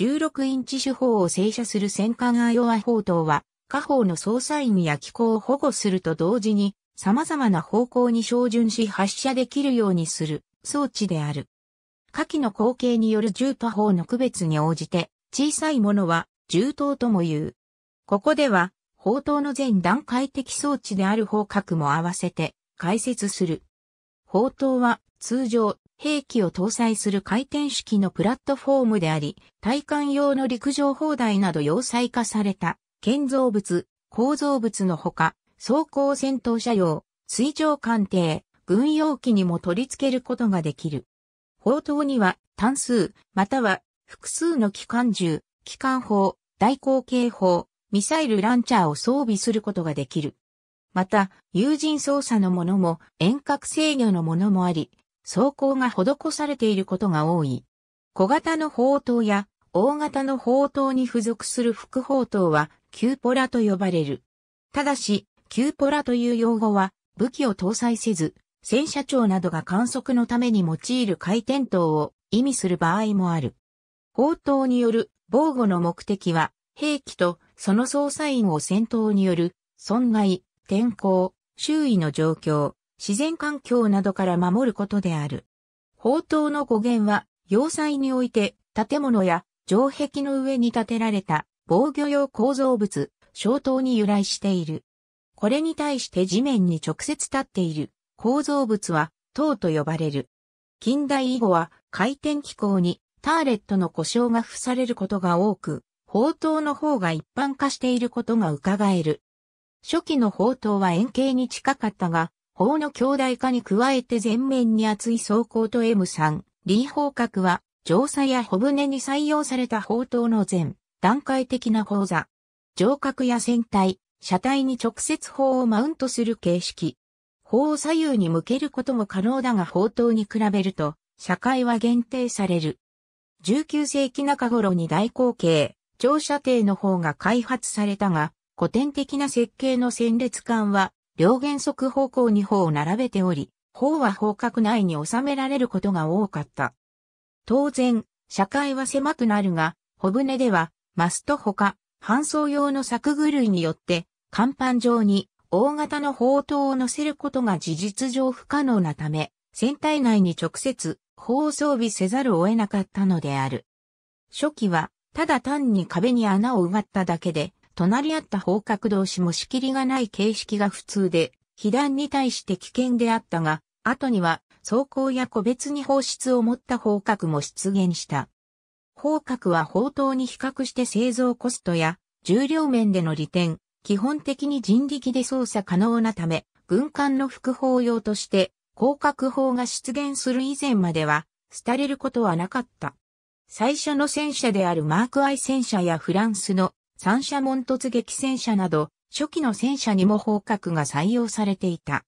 16インチ手法を正射する戦艦アイオワ砲塔は、下方の操作員や機構を保護すると同時に、様々な方向に照準し発射できるようにする装置である。下記の光景による銃と砲の区別に応じて、小さいものは銃刀とも言う。ここでは、砲塔の全段階的装置である方角も合わせて解説する。砲塔は通常兵器を搭載する回転式のプラットフォームであり、体幹用の陸上砲台など要塞化された建造物、構造物のほか、装甲戦闘車用、水上艦艇、軍用機にも取り付けることができる。砲塔には単数、または複数の機関銃、機関砲、大口径砲、ミサイルランチャーを装備することができる。また、有人操作のものも遠隔制御のものもあり、装甲が施されていることが多い。小型の砲塔や大型の砲塔に付属する副砲塔はキューポラと呼ばれる。ただし、キューポラという用語は武器を搭載せず、戦車長などが観測のために用いる回転灯を意味する場合もある。砲塔による防護の目的は、兵器とその操作員を戦闘による損害、天候、周囲の状況、自然環境などから守ることである。宝塔の語源は、要塞において建物や城壁の上に建てられた防御用構造物、小刀に由来している。これに対して地面に直接立っている構造物は塔と呼ばれる。近代以後は回転機構にターレットの故障が付されることが多く、砲塔の方が一般化していることが伺える。初期の砲塔は円形に近かったが、法の強大化に加えて前面に厚い装甲と M3、林砲角は、上車や小舟に採用された砲塔の前、段階的な砲座。上角や船体、車体に直接砲をマウントする形式。砲を左右に向けることも可能だが砲塔に比べると、社会は限定される。19世紀中頃に大口径、乗車艇の方が開発されたが、古典的な設計の戦列艦は両原則方向に方を並べており、方は方角内に収められることが多かった。当然、社会は狭くなるが、小舟では、マストほか、搬送用の作具類によって、甲板上に大型の砲塔を乗せることが事実上不可能なため、船体内に直接砲を装備せざるを得なかったのである。初期は、ただ単に壁に穴を埋まっただけで、隣り合った方角同士も仕切りがない形式が普通で、被弾に対して危険であったが、後には走行や個別に放出を持った方角も出現した。方角は砲塔に比較して製造コストや重量面での利点、基本的に人力で操作可能なため、軍艦の副砲用として、広角砲が出現する以前までは、廃れることはなかった。最初の戦車であるマークアイ戦車やフランスの三者門突撃戦車など、初期の戦車にも砲角が採用されていた。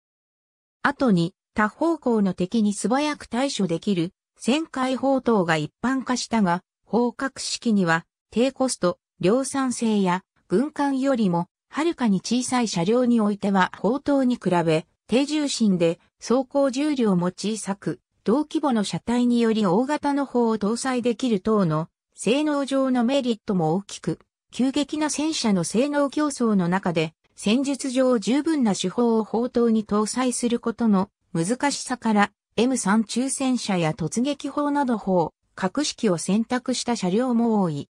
後に、多方向の敵に素早く対処できる、旋回砲塔が一般化したが、砲角式には、低コスト、量産性や、軍艦よりも、はるかに小さい車両においては砲塔に比べ、低重心で、走行重量も小さく、同規模の車体により大型の砲を搭載できる等の、性能上のメリットも大きく、急激な戦車の性能競争の中で、戦術上十分な手法を砲塔に搭載することの難しさから M3 中戦車や突撃砲など砲、格式を選択した車両も多い。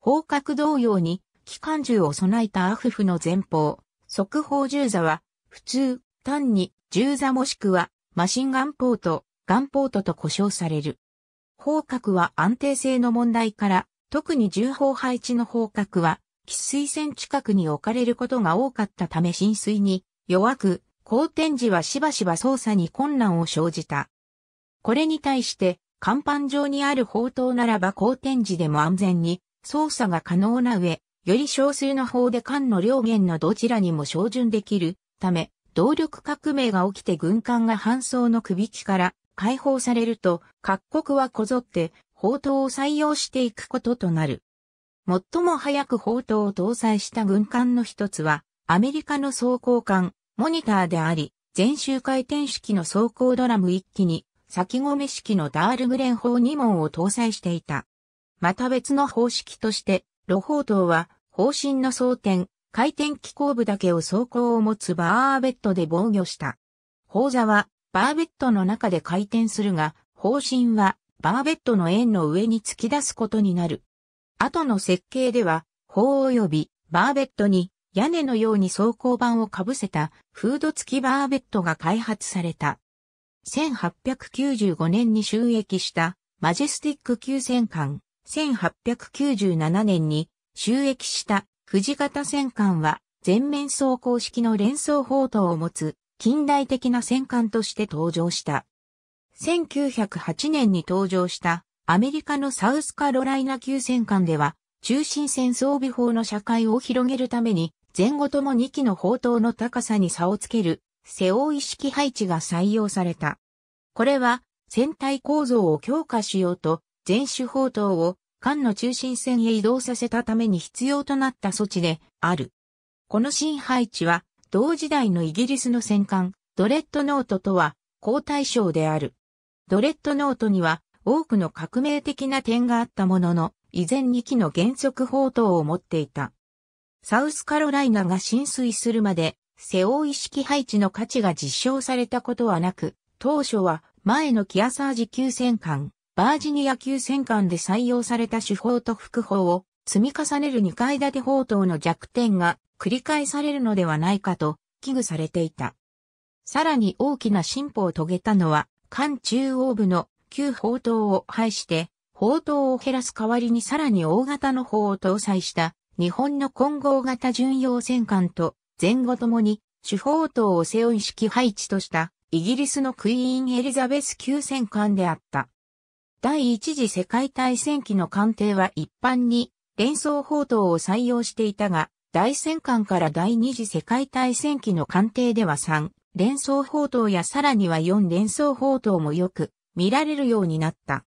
砲格同様に、機関銃を備えたアフフの前方、速砲銃座は、普通、単に銃座もしくはマシンガンポート、ガンポートと呼称される。砲格は安定性の問題から特に重砲配置の方角は、喫水線近くに置かれることが多かったため浸水に弱く、荒天時はしばしば操作に困難を生じた。これに対して、甲板上にある砲塔ならば荒天時でも安全に操作が可能な上、より少数の砲で艦の両舷のどちらにも照準できるため、動力革命が起きて軍艦が搬送の首輝から解放されると、各国はこぞって砲塔を採用していくこととなる。最も早く砲塔を搭載した軍艦の一つは、アメリカの装甲艦、モニターであり、全周回転式の装甲ドラム一機に、先込式のダールグレン砲二門を搭載していた。また別の方式として、ロ砲塔は、砲身の装填、回転機構部だけを走行を持つバーベットで防御した。砲座は、バーベットの中で回転するが、砲身は、バーベットの円の上に突き出すことになる。後の設計では、砲及びバーベットに屋根のように装甲板をかぶせたフード付きバーベットが開発された。1895年に収益したマジェスティック級戦艦、1897年に収益した藤型戦艦は全面装甲式の連装砲塔を持つ近代的な戦艦として登場した。1908年に登場したアメリカのサウスカロライナ級戦艦では、中心戦装備法の社会を広げるために、前後とも2機の砲塔の高さに差をつける、背負い式配置が採用された。これは、船体構造を強化しようと、全種砲塔を艦の中心線へ移動させたために必要となった措置である。この新配置は、同時代のイギリスの戦艦、ドレッドノートとは、交代称である。ドレッドノートには多くの革命的な点があったものの、依然2機の原則砲塔を持っていた。サウスカロライナが浸水するまで、背負い式配置の価値が実証されたことはなく、当初は前のキアサージ級戦艦、バージニア級戦艦で採用された手法と副法を積み重ねる2階建て砲塔の弱点が繰り返されるのではないかと危惧されていた。さらに大きな進歩を遂げたのは韓中央部の旧砲塔を廃して、砲塔を減らす代わりにさらに大型の砲を搭載した日本の混合型巡洋戦艦と前後ともに主砲塔を背負い式配置としたイギリスのクイーンエリザベス級戦艦であった。第一次世界大戦期の艦艇は一般に連装砲塔を採用していたが、大戦艦から第二次世界大戦期の艦艇では3、連想砲塔やさらには4連想砲塔もよく見られるようになった。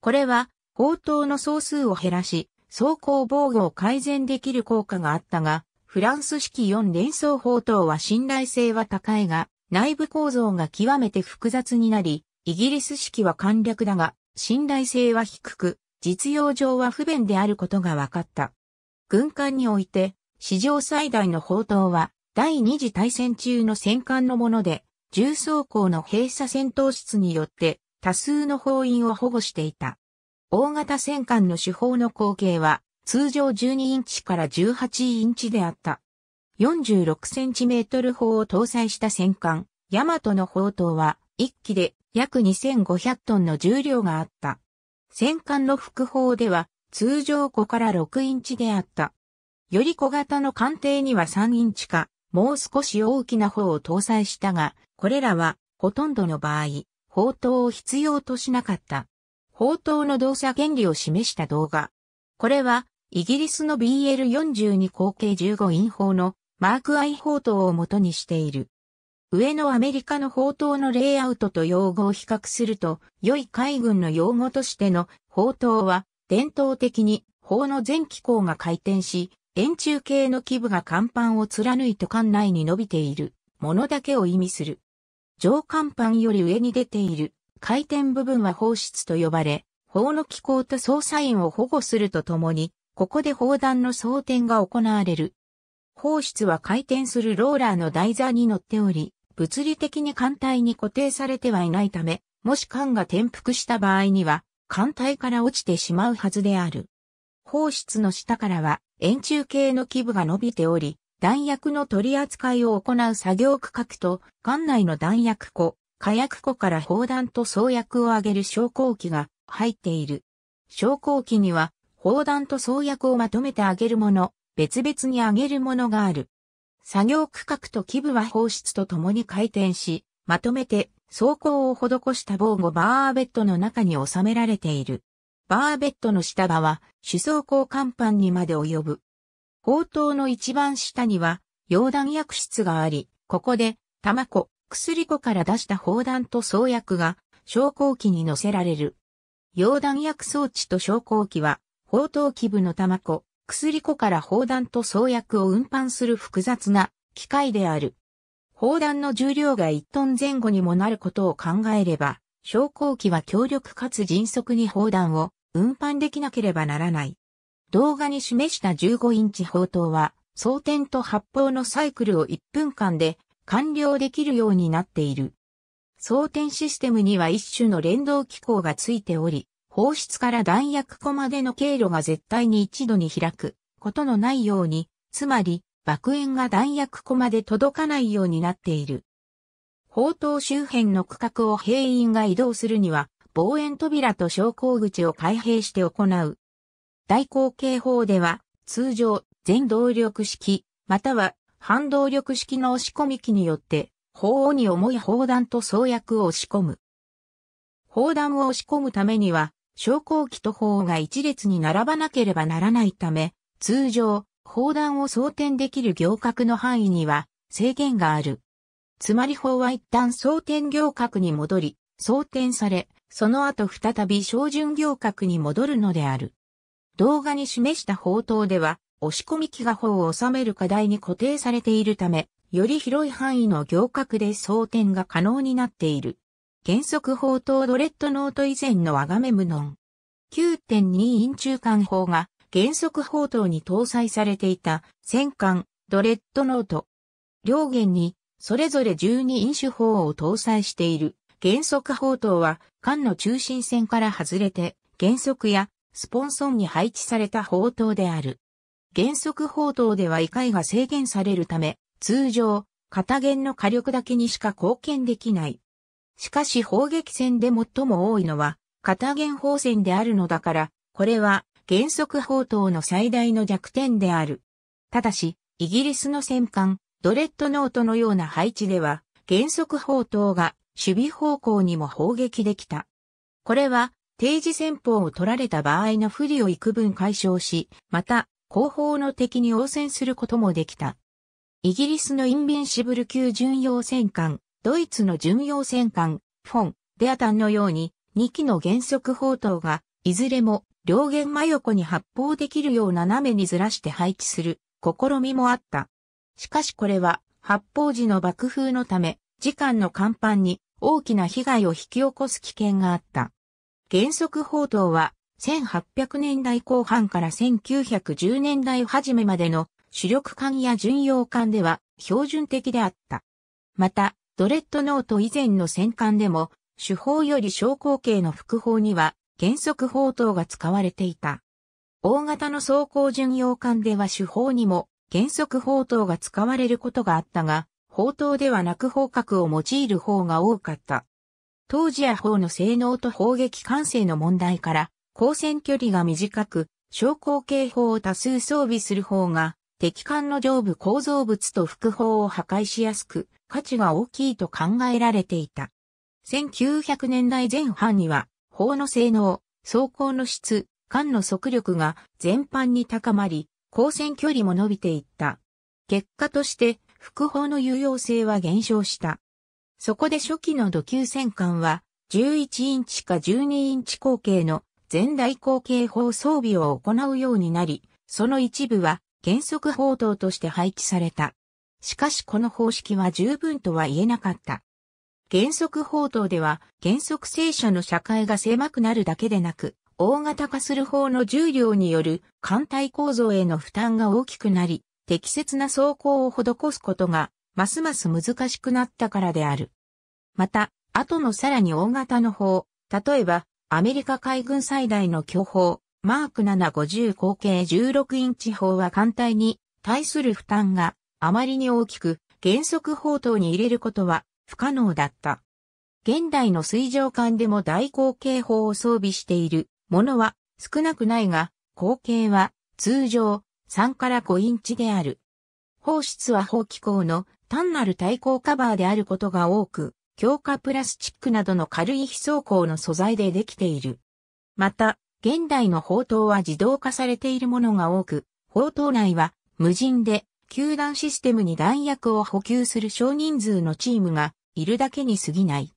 これは砲塔の総数を減らし、走行防護を改善できる効果があったが、フランス式4連装砲塔は信頼性は高いが、内部構造が極めて複雑になり、イギリス式は簡略だが、信頼性は低く、実用上は不便であることが分かった。軍艦において、史上最大の砲塔は、第二次大戦中の戦艦のもので、重装甲の閉鎖戦闘室によって多数の砲員を保護していた。大型戦艦の主砲の口径は通常12インチから18インチであった。46センチメートル砲を搭載した戦艦、ヤマトの砲塔は1機で約2500トンの重量があった。戦艦の副砲では通常5から6インチであった。より小型の艦艇には3インチかもう少し大きな砲を搭載したが、これらはほとんどの場合、砲塔を必要としなかった。砲塔の動作原理を示した動画。これは、イギリスの BL42 口径15イン砲のマークアイ砲塔を元にしている。上のアメリカの砲塔のレイアウトと用語を比較すると、良い海軍の用語としての砲塔は、伝統的に砲の全機構が回転し、円柱形の基部が甲板を貫いて艦内に伸びているものだけを意味する。上甲板より上に出ている回転部分は放出と呼ばれ、砲の機構と操作員を保護するとともに、ここで砲弾の装填が行われる。放出は回転するローラーの台座に乗っており、物理的に艦隊に固定されてはいないため、もし艦が転覆した場合には、艦隊から落ちてしまうはずである。放出の下からは、円柱形の基部が伸びており、弾薬の取り扱いを行う作業区画と、艦内の弾薬庫、火薬庫から砲弾と装薬を上げる昇降機が入っている。昇降機には、砲弾と装薬をまとめて上げるもの、別々に上げるものがある。作業区画と基部は放出とともに回転し、まとめて装甲を施した防護バーベットの中に収められている。バーベットの下場は、主装甲甲板にまで及ぶ。砲塔の一番下には、溶弾薬室があり、ここで、卵、子、薬庫から出した砲弾と創薬が、昇降機に乗せられる。溶弾薬装置と昇降機は、砲塔基部の卵、子、薬庫から砲弾と創薬を運搬する複雑な機械である。砲弾の重量が1トン前後にもなることを考えれば、昇降機は強力かつ迅速に砲弾を運搬できなければならない。動画に示した15インチ砲塔は、装填と発砲のサイクルを1分間で完了できるようになっている。装填システムには一種の連動機構がついており、放出から弾薬庫までの経路が絶対に一度に開くことのないように、つまり爆炎が弾薬庫まで届かないようになっている。砲塔周辺の区画を兵員が移動するには、望遠扉と昇降口を開閉して行う。大口径法では、通常、全動力式、または反動力式の押し込み機によって、砲に重い砲弾と創薬を押し込む。砲弾を押し込むためには、昇降機と砲が一列に並ばなければならないため、通常、砲弾を装填できる行革の範囲には制限がある。つまり砲は一旦装填行革に戻り、装填され、その後再び小巡行格に戻るのである。動画に示した砲塔では、押し込み機が砲を収める課題に固定されているため、より広い範囲の行格で装填が可能になっている。原則砲塔ドレッドノート以前のアガメムノン。9.2イン中間砲が原則砲塔に搭載されていた戦艦ドレッドノート。両舷にそれぞれ12イン手砲を搭載している。原則砲塔は、艦の中心線から外れて、原則やスポンソンに配置された砲塔である。原則砲塔では異界が制限されるため、通常、片弦の火力だけにしか貢献できない。しかし砲撃戦で最も多いのは、片弦砲戦であるのだから、これは原則砲塔の最大の弱点である。ただし、イギリスの戦艦、ドレッドノートのような配置では、原則砲塔が守備方向にも砲撃できた。これは、定時戦法を取られた場合の不利を幾分解消し、また、後方の敵に応戦することもできた。イギリスのインビンシブル級巡洋戦艦、ドイツの巡洋戦艦、フォン、ベアタンのように、2機の原則砲塔が、いずれも、両舷真横に発砲できるよう斜めにずらして配置する、試みもあった。しかしこれは、発砲時の爆風のため、時間の甲板に大きな被害を引き起こす危険があった。原則報道は1800年代後半から1910年代初めまでの主力艦や巡洋艦では標準的であった。また、ドレッドノート以前の戦艦でも、手法より昇降形の副砲には原則砲塔が使われていた。大型の装甲巡洋艦では手法にも原則砲塔が使われることがあったが、砲塔ではなく砲角を用いる方が多かった。当時や砲の性能と砲撃完成の問題から、光線距離が短く、昇降警報を多数装備する方が、敵艦の上部構造物と副砲を破壊しやすく、価値が大きいと考えられていた。1900年代前半には、砲の性能、装甲の質、艦の速力が全般に高まり、光線距離も伸びていった。結果として、副砲の有用性は減少した。そこで初期の土球戦艦は、11インチか12インチ口径の前代後継砲装備を行うようになり、その一部は原則砲塔として配置された。しかしこの方式は十分とは言えなかった。原則砲塔では原則正車の社会が狭くなるだけでなく、大型化する砲の重量による艦隊構造への負担が大きくなり、適切な走行を施すことが、ますます難しくなったからである。また、後のさらに大型の砲、例えば、アメリカ海軍最大の巨砲、マーク750口径16インチ砲は艦隊に対する負担があまりに大きく、原則砲塔に入れることは不可能だった。現代の水上艦でも大口径砲を装備しているものは少なくないが、口径は通常3から5インチである。放出は法気口の単なる対抗カバーであることが多く、強化プラスチックなどの軽い非装鋼の素材でできている。また、現代の砲塔は自動化されているものが多く、砲塔内は無人で球団システムに弾薬を補給する少人数のチームがいるだけに過ぎない。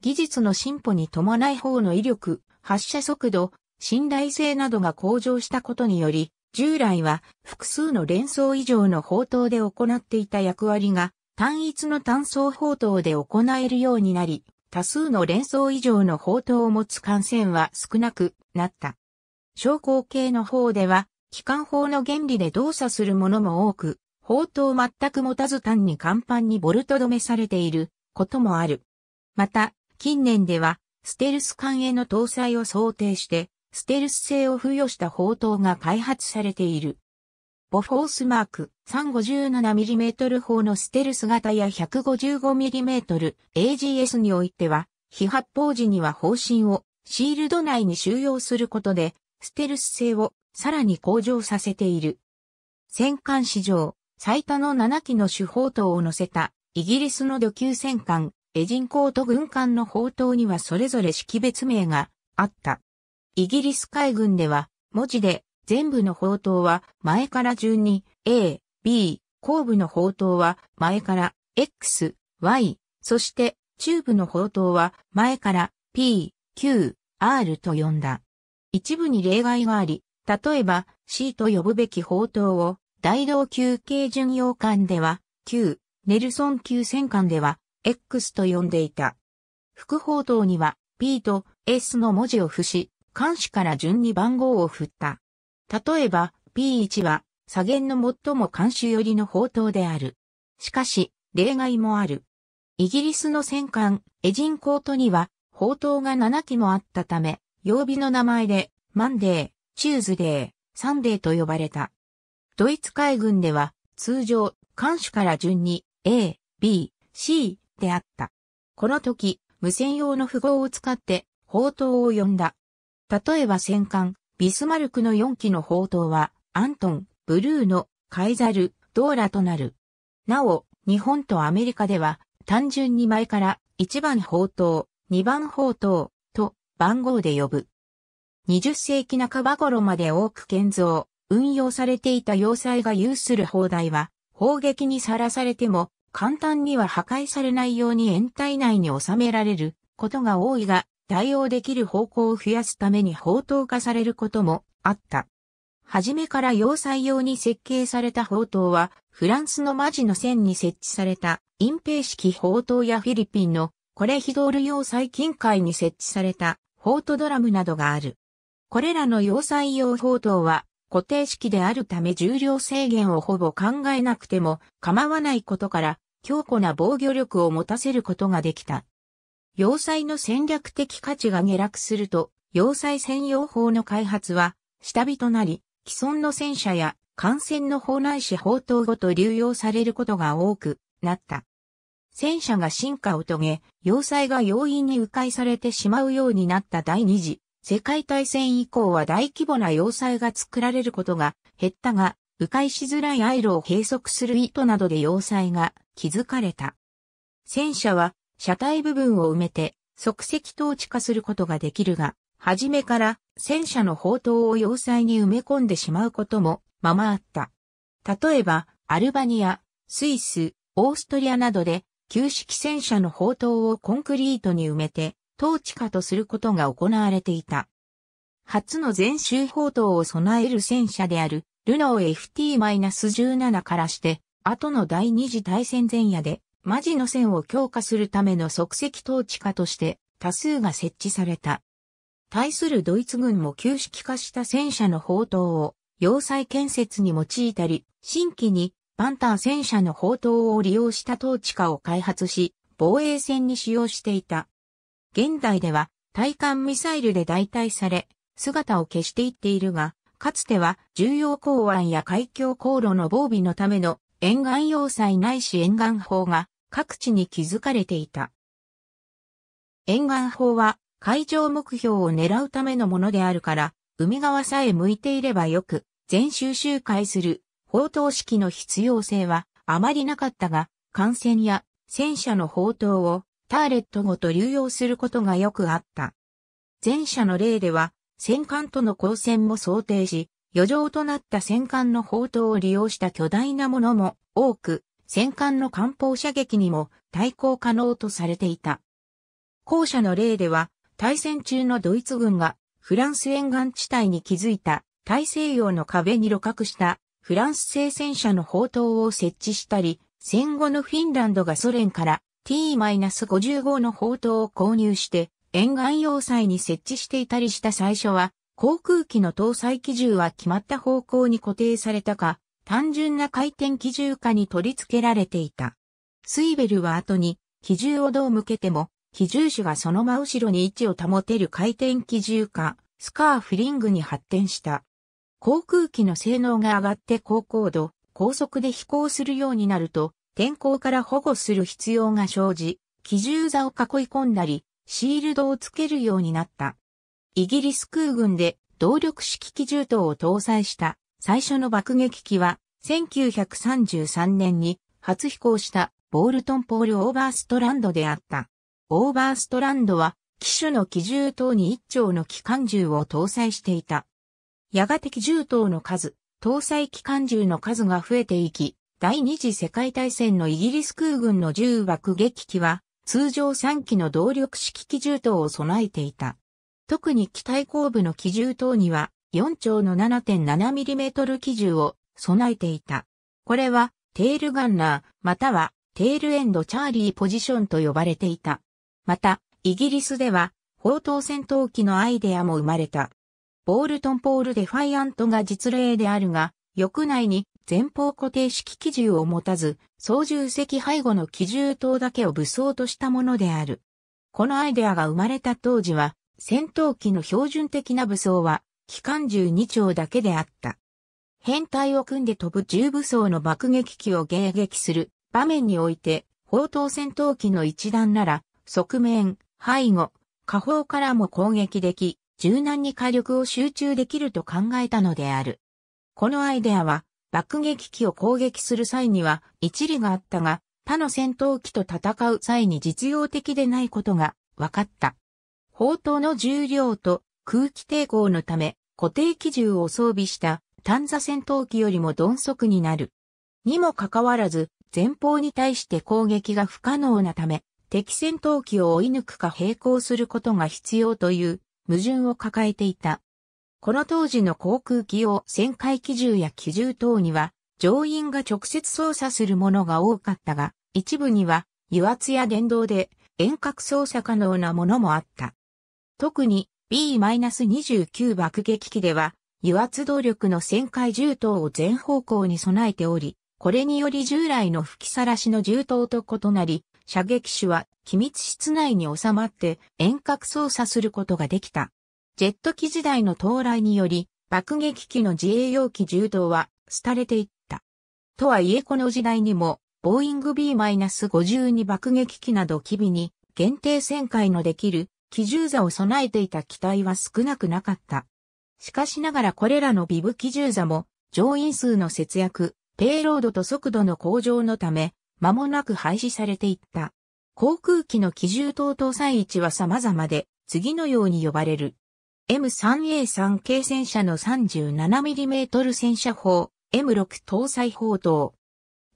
技術の進歩に伴い砲の威力、発射速度、信頼性などが向上したことにより、従来は複数の連装以上の砲塔で行っていた役割が単一の単装砲塔で行えるようになり、多数の連装以上の砲塔を持つ艦船は少なくなった。昇降系の方では、機関砲の原理で動作するものも多く、砲塔全く持たず単に甲板にボルト止めされていることもある。また、近年では、ステルス艦への搭載を想定して、ステルス性を付与した砲塔が開発されている。ボフォースマーク 357mm 砲のステルス型や 155mm AGS においては、非発砲時には砲身をシールド内に収容することで、ステルス性をさらに向上させている。戦艦史上最多の7機の主砲塔を乗せたイギリスの土級戦艦エジンコート軍艦の砲塔にはそれぞれ識別名があった。イギリス海軍では、文字で、全部の砲塔は前から順に A、B、後部の砲塔は前から X、Y、そして中部の砲塔は前から P、Q、R と呼んだ。一部に例外があり、例えば C と呼ぶべき砲塔を大道級系巡洋艦では Q、ネルソン級戦艦では X と呼んでいた。副砲塔には P と S の文字を付し、監視から順に番号を振った。例えば、P1 は、左舷の最も監視寄りの宝刀である。しかし、例外もある。イギリスの戦艦、エジンコートには、宝刀が7機もあったため、曜日の名前で、マンデー、チューズデー、サンデーと呼ばれた。ドイツ海軍では、通常、艦首から順に、A、B、C であった。この時、無線用の符号を使って、宝刀を呼んだ。例えば戦艦、ビスマルクの4機の砲塔は、アントン、ブルーノ、カイザル、ドーラとなる。なお、日本とアメリカでは、単純に前から1番砲塔、2番砲塔と番号で呼ぶ。20世紀半ば頃まで多く建造、運用されていた要塞が有する砲台は、砲撃にさらされても、簡単には破壊されないように延滞内に収められることが多いが、対応できる方向を増やすために砲塔化されることもあった。はじめから要塞用に設計された砲塔は、フランスのマジの線に設置された隠蔽式砲塔やフィリピンのコレヒドール要塞近海に設置された砲刀ドラムなどがある。これらの要塞用砲塔は固定式であるため重量制限をほぼ考えなくても構わないことから強固な防御力を持たせることができた。要塞の戦略的価値が下落すると、要塞専用砲の開発は下火となり、既存の戦車や艦船の砲内し砲塔ごと流用されることが多くなった。戦車が進化を遂げ、要塞が容易に迂回されてしまうようになった第二次世界大戦以降は大規模な要塞が作られることが減ったが、迂回しづらいアイロを閉塞する意図などで要塞が築かれた。戦車は車体部分を埋めて即席統治化することができるが、はじめから戦車の砲塔を要塞に埋め込んでしまうこともままあった。例えば、アルバニア、スイス、オーストリアなどで、旧式戦車の砲塔をコンクリートに埋めて、統治化とすることが行われていた。初の全周砲塔を備える戦車である、ルノー FT-17 からして、後の第二次大戦前夜で、マジの線を強化するための即席統治下として多数が設置された。対するドイツ軍も旧式化した戦車の砲塔を要塞建設に用いたり、新規にバンター戦車の砲塔を利用した統治下を開発し、防衛戦に使用していた。現代では対艦ミサイルで代替され、姿を消していっているが、かつては重要港湾や海峡航路の防備のための沿岸要塞ないし沿岸法が各地に築かれていた。沿岸法は海上目標を狙うためのものであるから、海側さえ向いていればよく、全州周回する砲塔式の必要性はあまりなかったが、艦船や戦車の砲塔をターレットごと流用することがよくあった。前者の例では、戦艦との交戦も想定し、余剰となった戦艦の砲塔を利用した巨大なものも多く、戦艦の艦砲射撃にも対抗可能とされていた。後者の例では、対戦中のドイツ軍がフランス沿岸地帯に築いた大西洋の壁に露覚したフランス製戦車の砲塔を設置したり、戦後のフィンランドがソ連から T-55 の砲塔を購入して沿岸要塞に設置していたりした最初は航空機の搭載機銃は決まった方向に固定されたか、単純な回転機銃下に取り付けられていた。スイベルは後に、機銃をどう向けても、機銃手がその真後ろに位置を保てる回転機銃下、スカーフリングに発展した。航空機の性能が上がって高高度、高速で飛行するようになると、天候から保護する必要が生じ、機銃座を囲い込んだり、シールドをつけるようになった。イギリス空軍で動力式機銃刀を搭載した最初の爆撃機は1933年に初飛行したボールトンポール・オーバーストランドであった。オーバーストランドは機種の機銃刀に1丁の機関銃を搭載していた。やがて機銃刀の数、搭載機関銃の数が増えていき、第二次世界大戦のイギリス空軍の銃爆撃機は、通常3機の動力式機銃刀を備えていた。特に機体後部の機銃等には4丁の 7.7mm 機銃を備えていた。これはテールガンナーまたはテールエンドチャーリーポジションと呼ばれていた。また、イギリスでは砲塔戦闘機のアイデアも生まれた。ボールトンポールデファイアントが実例であるが、翼内に前方固定式機銃を持たず、操縦席背後の機銃塔だけを武装としたものである。このアイデアが生まれた当時は、戦闘機の標準的な武装は、機関銃2丁だけであった。編隊を組んで飛ぶ重武装の爆撃機を迎撃する場面において、砲塔戦闘機の一団なら、側面、背後、下方からも攻撃でき、柔軟に火力を集中できると考えたのである。このアイデアは、爆撃機を攻撃する際には一理があったが、他の戦闘機と戦う際に実用的でないことが分かった。砲塔の重量と空気抵抗のため固定機銃を装備した単座戦闘機よりも鈍足になる。にもかかわらず、前方に対して攻撃が不可能なため、敵戦闘機を追い抜くか並行することが必要という矛盾を抱えていた。この当時の航空機用旋回機銃や機銃等には、乗員が直接操作するものが多かったが、一部には油圧や電動で遠隔操作可能なものもあった。特に B-29 爆撃機では、油圧動力の旋回銃刀を全方向に備えており、これにより従来の吹きさらしの銃刀と異なり、射撃手は機密室内に収まって遠隔操作することができた。ジェット機時代の到来により、爆撃機の自衛用機銃刀は廃れていった。とはいえこの時代にも、ボーイング B-52 爆撃機など機微に限定旋回のできる機銃座を備えていた機体は少なくなかった。しかしながらこれらのビブ機銃座も、乗員数の節約、ペイロードと速度の向上のため、間もなく廃止されていった。航空機の機銃等搭載位置は様々で、次のように呼ばれる。M3A3 系戦車の 37mm 戦車砲、M6 搭載砲塔。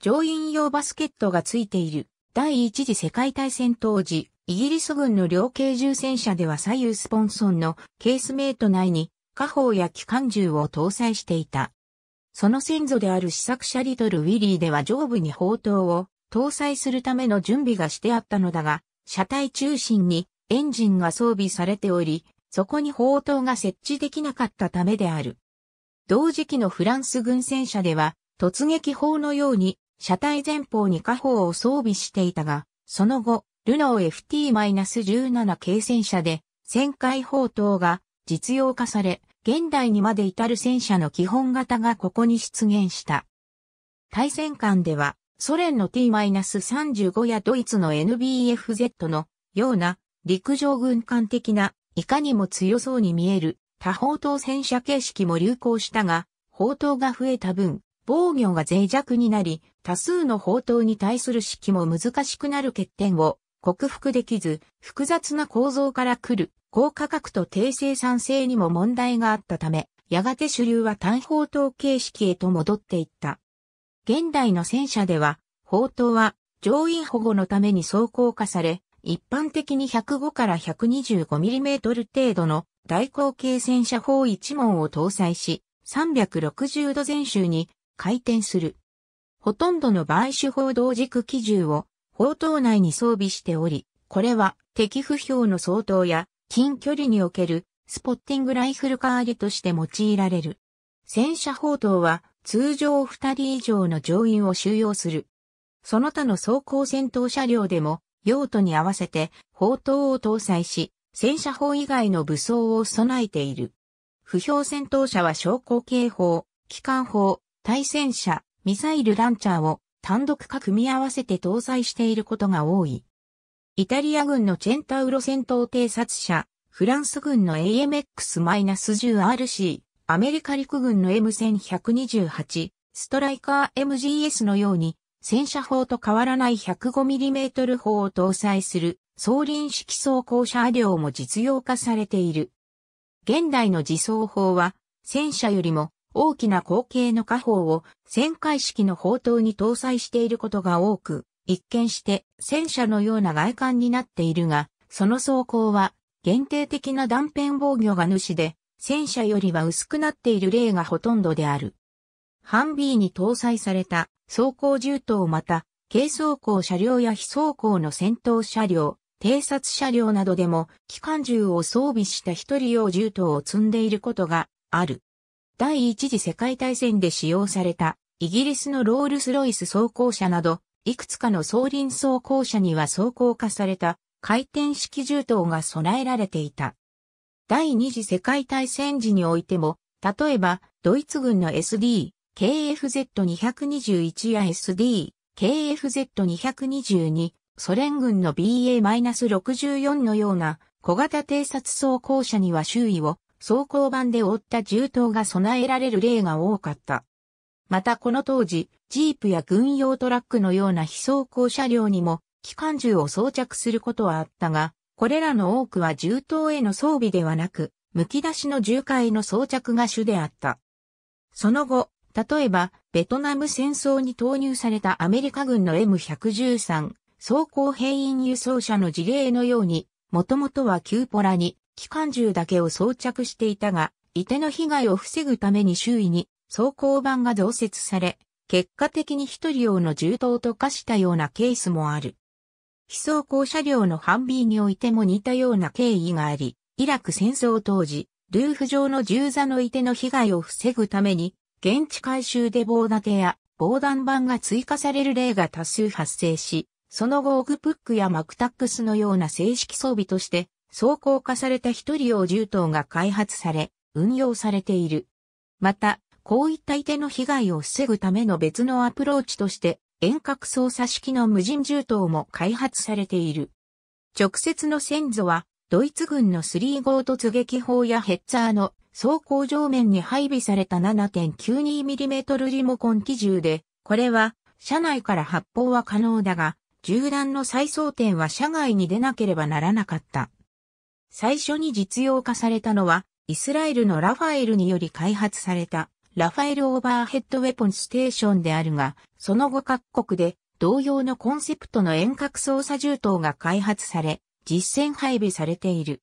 乗員用バスケットが付いている第一次世界大戦当時、イギリス軍の両軽重戦車では左右スポンソンのケースメイト内に、火砲や機関銃を搭載していた。その先祖である試作車リトル・ウィリーでは上部に砲塔を搭載するための準備がしてあったのだが、車体中心にエンジンが装備されており、そこに砲塔が設置できなかったためである。同時期のフランス軍戦車では、突撃砲のように車体前方に下方を装備していたが、その後、ルノー FT-17 系戦車で、旋回砲塔が実用化され、現代にまで至る戦車の基本型がここに出現した。対戦間では、ソ連の T-35 やドイツの NBFZ のような陸上軍艦的ないかにも強そうに見える多砲塔戦車形式も流行したが、砲塔が増えた分、防御が脆弱になり、多数の砲塔に対する指揮も難しくなる欠点を克服できず、複雑な構造から来る高価格と低生産性にも問題があったため、やがて主流は単砲塔形式へと戻っていった。現代の戦車では、砲塔は乗員保護のために装甲化され、一般的に105から 125mm 程度の大口径戦車砲1門を搭載し、360度全周に回転する。ほとんどの場合手法同軸機銃を砲塔内に装備しており、これは敵不評の相当や近距離におけるスポッティングライフル代わりとして用いられる。戦車砲塔は通常2人以上の乗員を収容する。その他の装甲戦闘車両でも用途に合わせて砲塔を搭載し、戦車砲以外の武装を備えている。不評戦闘車は昇降警報、機関砲、対戦車、ミサイルランチャーを単独か組み合わせて搭載していることが多い。イタリア軍のチェンタウロ戦闘偵察車、フランス軍の AMX-10RC、アメリカ陸軍の M1128、ストライカー MGS のように、戦車砲と変わらない 105mm 砲を搭載する、装輪式装甲車両も実用化されている。現代の自走砲は、戦車よりも大きな後継の家宝を旋回式の砲塔に搭載していることが多く、一見して戦車のような外観になっているが、その装甲は限定的な断片防御が主で、戦車よりは薄くなっている例がほとんどである。ハンビーに搭載された装甲銃刀また、軽装甲車両や非装甲の戦闘車両、偵察車両などでも機関銃を装備した一人用銃刀を積んでいることがある。第一次世界大戦で使用されたイギリスのロールスロイス装甲車など、いくつかの装輪装甲車には装甲化された回転式銃刀が備えられていた。第二次世界大戦時においても、例えば、ドイツ軍の SD、KFZ221 や SD、KFZ222、ソ連軍の BA-64 のような小型偵察装甲車には周囲を装甲板で覆った銃刀が備えられる例が多かった。またこの当時、ジープや軍用トラックのような非装甲車両にも機関銃を装着することはあったが、これらの多くは銃刀への装備ではなく、剥き出しの銃械の装着が主であった。その後、例えば、ベトナム戦争に投入されたアメリカ軍の M113 装甲兵員輸送車の事例のように、もともとはキューポラに機関銃だけを装着していたが、射手の被害を防ぐために周囲に装甲板が増設され、結果的に一人用の銃刀と化したようなケースもある。非装甲車両のハンビーにおいても似たような経緯があり、イラク戦争当時、ルーフ上の銃座の射手の被害を防ぐために、現地回収で棒立てや防弾板が追加される例が多数発生し、その後オグプックやマクタックスのような正式装備として装甲化された一人用銃刀が開発され、運用されている。また、こういった相手の被害を防ぐための別のアプローチとして、遠隔操作式の無人銃刀も開発されている。直接の先祖は、ドイツ軍の3号突撃砲やヘッツァーの装甲上面に配備された 7.92mm リモコン機銃で、これは、車内から発砲は可能だが、銃弾の再装填は車外に出なければならなかった。最初に実用化されたのは、イスラエルのラファエルにより開発された、ラファエルオーバーヘッドウェポンステーションであるが、その後各国で同様のコンセプトの遠隔操作銃刀が開発され、実戦配備されている。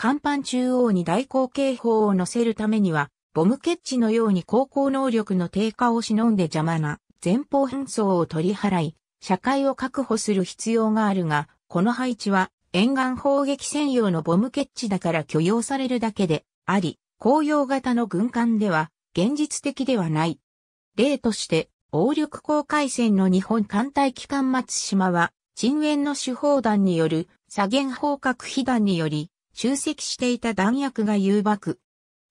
甲板中央に大口径砲を乗せるためには、ボムケッチのように高校能力の低下を忍んで邪魔な前方変装を取り払い、社会を確保する必要があるが、この配置は沿岸砲撃専用のボムケッチだから許容されるだけであり、公用型の軍艦では現実的ではない。例として、応力航海戦の日本艦隊機関松島は、鎮煙の手法弾による左舷砲核被弾により、集積していた弾薬が誘爆。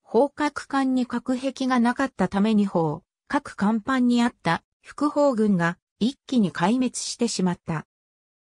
砲核艦に核壁がなかったために砲、各甲板にあった副砲軍が一気に壊滅してしまった。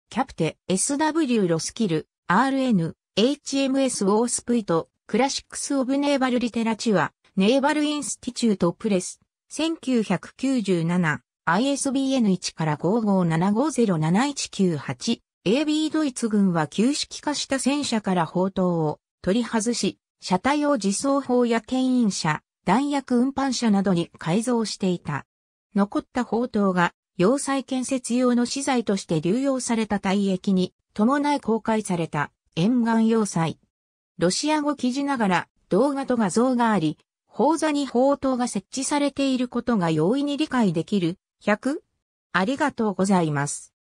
キャプテ、SW ロスキル、RN、HMS オースプイト、クラシックス・オブ・ネーバル・リテラチュア、ネーバル・インスティチュート・プレス、1997、ISBN1 から5 5 7 5 0 7 1 9 8 AB ドイツ軍は旧式化した戦車から砲塔を取り外し、車体を自走砲や牽引車、弾薬運搬車などに改造していた。残った砲塔が要塞建設用の資材として流用された体液に伴い公開された沿岸要塞。ロシア語記事ながら動画と画像があり、宝座に宝刀が設置されていることが容易に理解できる。100。ありがとうございます。